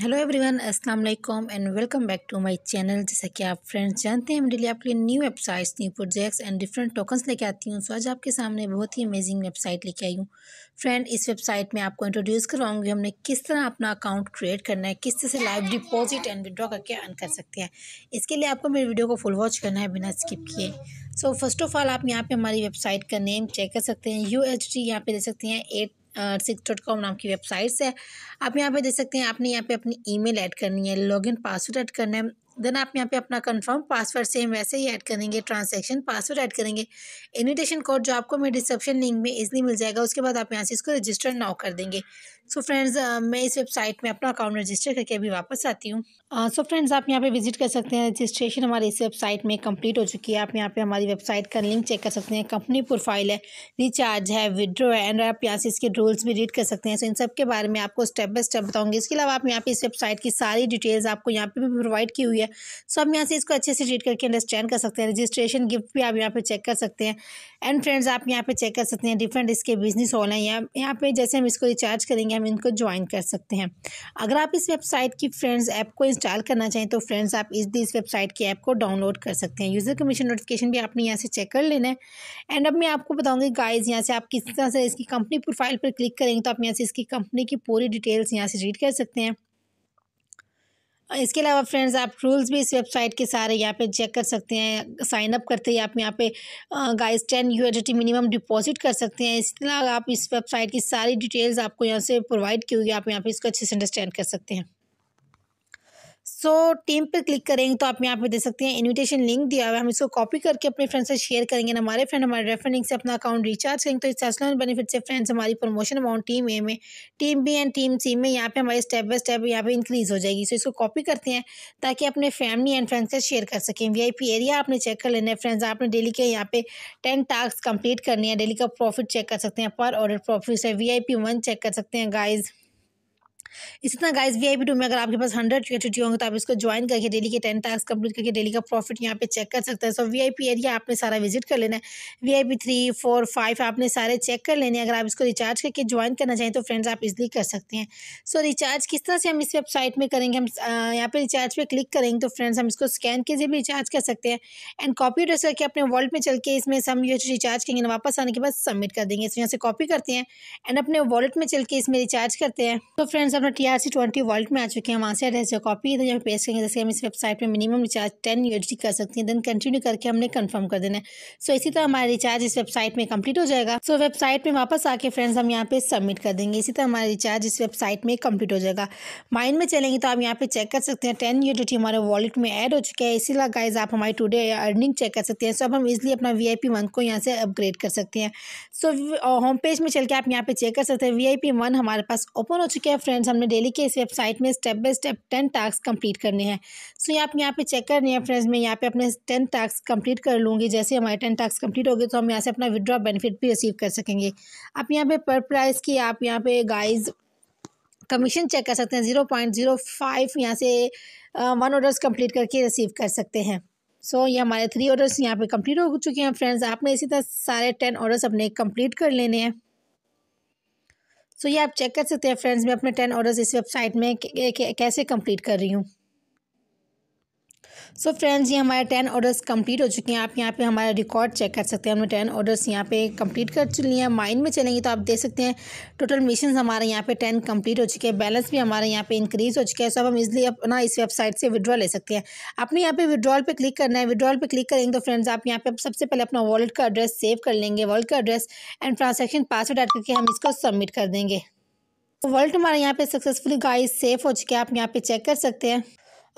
hello everyone अस्सलाम वालेकुम and welcome back to my channel जैसा कि आप फ्रेंड्स जानते हैं मेरे लिए आपके लिए new websites new projects and different tokens लेके आती हूँ सो आज आपके सामने बहुत ही अमेजिंग वेबसाइट लेके आई हूँ फ्रेंड इस वेबसाइट में आपको इंट्रोड्यूस करवाऊंगी हमने किस तरह अपना अकाउंट क्रिएट करना है किस तरह से लाइव डिपॉजिट एंड विड्रॉ करके अर्न कर सकते हैं इसके लिए आपको मेरे वीडियो को फुल वॉच करना है बिना स्किप किए सो फर्स्ट ऑफ़ ऑल आप यहाँ पे हमारी वेबसाइट का नेम चेक कर सकते हैं यू एच डी यहाँ पर दे सकते हैं एट सिक्स डॉट कॉम नाम की वेबसाइट्स है आप यहाँ पे देख सकते हैं आपने यहाँ पे अपनी ईमेल ऐड करनी है लॉगिन पासवर्ड ऐड करना है देन आप यहाँ पे अपना कंफर्म पासवर्ड सेम वैसे ही ऐड करेंगे ट्रांसैक्शन पासवर्ड ऐड करेंगे इनविटेशन कोड जो आपको मेरे डिस्क्रिप्शन लिंक में इजली मिल जाएगा उसके बाद आप यहाँ से इसको रजिस्टर नाउ कर देंगे सो so फ्रेंड्स मैं इस वेबसाइट में अपना अकाउंट रजिस्टर करके अभी वापस आती हूँ सो फ्रेंड्स आप यहाँ पे विजिट कर सकते हैं रजिस्ट्रेशन हमारी इस वेबसाइट में कंप्लीट हो चुकी है आप यहाँ पे हमारी वेबसाइट का लिंक चेक कर सकते हैं कंपनी प्रोफाइल है रिचार्ज है विड्रो है एंड आप यहाँ से इसके रूल्स भी रीड कर सकते हैं सो so इन सब के बारे में आपको स्टेप बाय स्टेप बताऊँगी इसके अलावा आप यहाँ पे इस वेबसाइट की सारी डिटेल्स आपको यहाँ पे भी प्रोवाइड की हुई है है सो आप यहाँ से इसको अच्छे से रीड करके अंडरस्टैंड कर सकते हैं रजिस्ट्रेशन गिफ्ट भी आप यहाँ पे चेक कर सकते हैं एंड फ्रेंड्स आप यहाँ पे चेक कर सकते हैं डिफरेंट इसके बिजनेस हॉल हैं या यहाँ पे जैसे हम इसको रिचार्ज करेंगे हम इनको ज्वाइन कर सकते हैं अगर आप इस वेबसाइट की फ्रेंड्स ऐप को इंस्टॉल करना चाहें तो फ्रेंड्स आप इस इस वेबसाइट की ऐप को डाउनलोड कर सकते हैं यूज़र कमीशन नोटिफिकेशन भी आपने यहाँ से चेक कर लेना है एंड अब मैं आपको बताऊँगी गाइज यहाँ से आप किस तरह से इसकी कंपनी प्रोफाइल पर क्लिक करेंगे तो आप यहाँ से इसकी कंपनी की पूरी डिटेल्स यहाँ से रीड कर सकते हैं इसके अलावा फ्रेंड्स आप रूल्स भी इस वेबसाइट के सारे यहाँ पे चेक कर सकते हैं साइन अप करते ही आप यहाँ पे guys ten U minimum deposit कर सकते हैं इसके अलावा आप इस वेबसाइट की सारी डिटेल्स आपको यहाँ से प्रोवाइड की हुई आप यहाँ पे इसको अच्छे से अंडरस्टैंड कर सकते हैं सो टीम पर क्लिक करेंगे तो आप यहाँ पे दे सकते हैं इनविटेशन लिंक दिया हुआ है हम इसको कॉपी करके अपने फ्रेंड से शेयर करेंगे हमारे फ्रेंड हमारे रेफर लिंक से अपना अकाउंट रिचार्ज करेंगे तो इस सेसलॉन बेनिफिट से फ्रेंड्स हमारी प्रमोशन अमाउंट टीम ए में team B and team C में यहाँ पे हमारी स्टेप बाय स्टेप यहाँ पे इंक्रीज़ हो जाएगी सो so, इसको कॉपी करते हैं ताकि अपने फैमिली एंड फ्रेंड्स से शेयर कर सकें वी एरिया आपने चेक कर लेना है फ्रेंड्स आपने डेली के यहाँ पे टेन टास्क कंप्लीट करनी है डेली का प्रॉफिट चेक कर सकते हैं पर ऑर्डर प्रॉफिट है वी आई चेक कर सकते हैं गाइज़ इसी तरह गाइस वी टू में अगर आपके पास हंड्रेड क्रिएटिविटी होंगे तो आप इसको ज्वाइन करके डेली के टेन टास्क कंप्लीट करके डेली का प्रॉफिट यहाँ पे चेक कर सकते हैं सो वी एरिया आपने सारा विजिट कर लेना है V I P three four five आपने सारे चेक कर लेने अगर आप इसको रिचार्ज करके ज्वाइन करना चाहें तो फ्रेंड्स आप इजली कर सकते हैं सो रिचार्ज किस तरह से हम इस वेबसाइट में करेंगे हम यहाँ पर रिचार्ज पर क्लिक करेंगे तो फ्रेंड्स हम इसको स्कैन के जरिए भी रिचार्ज कर सकते हैं एंड कॉपी ड्रेस करके अपने वॉल्ट में चल के इसमें हम ये रिचार्ज करेंगे वापस आने के बाद सबमिट कर देंगे इस यहाँ से कॉपी करते हैं एंड अपने वॉलेट में चल के इसमें रिचार्ज करते हैं तो फ्रेंड्स अपने अपना T R C twenty wallet में आ चुके हैं वहाँ से एड्रेस जो कॉपी इधर जब पेश करेंगे जैसे हम इस वेबसाइट पे मिनिमम रिचार्ज टेन यू कर सकते हैं देन कंटिन्यू करके हमने कंफर्म कर देना है सो इसी तरह हमारा रिचार्ज इस वेबसाइट में कम्प्लीट हो जाएगा सो वेबसाइट में वापस आके फ्रेंड्स हम यहाँ पे सबमिट कर देंगे इसी तरह हमारा रिचार्ज इस वेबसाइट में कम्प्लीट हो जाएगा माइंड में चलेंगे तो आप यहाँ पे चेक कर सकते हैं टेन यू हमारे वॉलेट में एड हो चुका है इसी तरह गाइज आप हमारी टूडे अर्निंग चेक कर सकते हैं सो अब हम इजिली अपना वी आई वन को यहाँ से अपग्रेड कर सकते हैं सो होम पेज में चल के आप यहाँ पे चेक कर सकते हैं वी आई पी वन हमारे पास ओपन हो चुके हैं फ्रेंड्स हमने डेली के इस वेबसाइट में step by step ten task complete करने हैं सो आप यहाँ पे चेक करनी है फ्रेंड्स मैं यहाँ पे अपने टेन टास्क कंप्लीट कर लूँगी जैसे हमारे टेन टास्क कंप्लीट हो गए तो हम यहाँ से अपना विदड्रॉ बेनिफिट भी रिसीव कर सकेंगे आप यहाँ पे पर प्राइस की आप यहाँ पे गाइज कमीशन चेक कर सकते हैं ज़ीरो पॉइंट ज़ीरो फाइव यहाँ से वन ऑर्डर्स कंप्लीट करके रिसीव कर सकते हैं सो so, ये हमारे थ्री ऑर्डर्स यहाँ पे कंप्लीट हो चुके हैं फ्रेंड्स आपने इसी तरह सारे टेन ऑर्डर्स अपने कंप्लीट कर लेने हैं सो ये आप चेक कर सकते हैं फ्रेंड्स मैं अपने टेन ऑर्डर्स इस वेबसाइट में कैसे कंप्लीट कर रही हूँ सो फ्रेंड्स ये हमारे टेन ऑर्डर्स कंप्लीट हो चुके हैं आप यहाँ पे हमारा रिकॉर्ड चेक कर सकते हैं हमने टेन ऑर्डर्स यहाँ पे कंप्लीट कर चुके हैं माइंड में चलेंगे तो आप देख सकते हैं टोटल मिशन हमारे यहाँ पे टेन कंप्लीट हो चुके हैं बैलेंस भी हमारे यहाँ पे इंक्रीज हो चुका है सब हम इजली अपना इस वेबसाइट से विड्रॉ ले सकते हैं अपने यहाँ पे विड्रॉल पर क्लिक करना है विड्रॉल पर क्लिक करेंगे तो फ्रेंड्स आप यहाँ पे सबसे पहले अपना वॉलेट का एड्रेस सेव कर लेंगे वॉलेट का address and transaction password add करके हम इसको सबमिट कर देंगे तो वॉलेट हमारे यहाँ पे सक्सेसफुली गाइस सेफ हो चुके हैं आप यहाँ पे चेक कर सकते हैं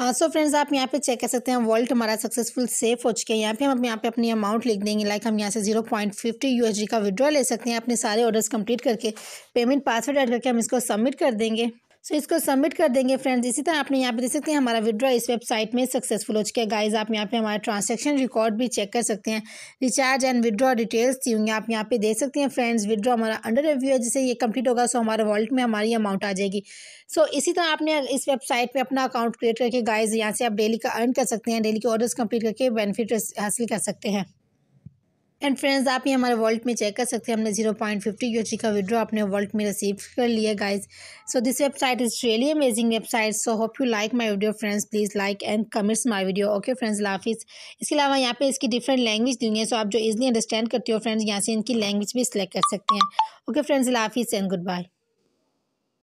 सो uh, फ्रेंड्स आप यहाँ पे चेक कर सकते हैं वॉल्ट हमारा सक्सेसफुल सेफ हो चुके हैं यहाँ पे हम यहाँ पे अपनी अमाउंट लिख देंगे लाइक हम यहाँ से जीरो पॉइंट फिफ्टी यू का विड्रॉ ले सकते हैं अपने सारे ऑर्डर्स कंप्लीट करके पेमेंट पासवर्ड ऐड करके हम इसको सबमिट कर देंगे सो इसको सबमिट कर देंगे फ्रेंड्स इसी तरह आपने यहाँ पे देख सकते हैं हमारा विड्रॉ इस वेबसाइट में सक्सेसफुल हो चुका है गाइज आप यहाँ पे हमारे ट्रांसैक्शन रिकॉर्ड भी चेक कर सकते हैं रिचार्ज एंड विड्रॉ डिटेल्स दी होंगी आप यहाँ पे देख सकते हैं फ्रेंड्स विड्रॉ हमारा अंडर रिव्यू है जिससे ये कंप्लीट होगा सो हमारे वॉलेट में हमारी अमाउंट आ जाएगी सो इसी तरह आपने इस वेबसाइट पर अपना अकाउंट क्रिएट करके गाइज यहाँ से आप डेली का अर्न कर सकते हैं डेली के ऑर्डर्स कंप्लीट करके बेनिफिट हासिल कर सकते हैं एंड फ्रेंड्स आप ये हमारे वॉल्ट में चेक कर सकते हैं हमने जीरो पॉइंट फिफ्टी जी का विड्रॉ अपने वॉल्ट में रिसीव कर लिया guys so this website is really amazing website so hope you like my video friends please like and comments my video okay friends लाफिज इसके अलावा यहाँ पे इसकी डिफरेंट लैंग्वेज दी है सो आप जो इजिली अंडरस्टैंड करते हो फ्रेंड्स यहाँ से इनकी लैंग्वेज भी सिलेक्ट कर सकते हैं ओके फ्रेंड्स लाफिज एंड गुड बाय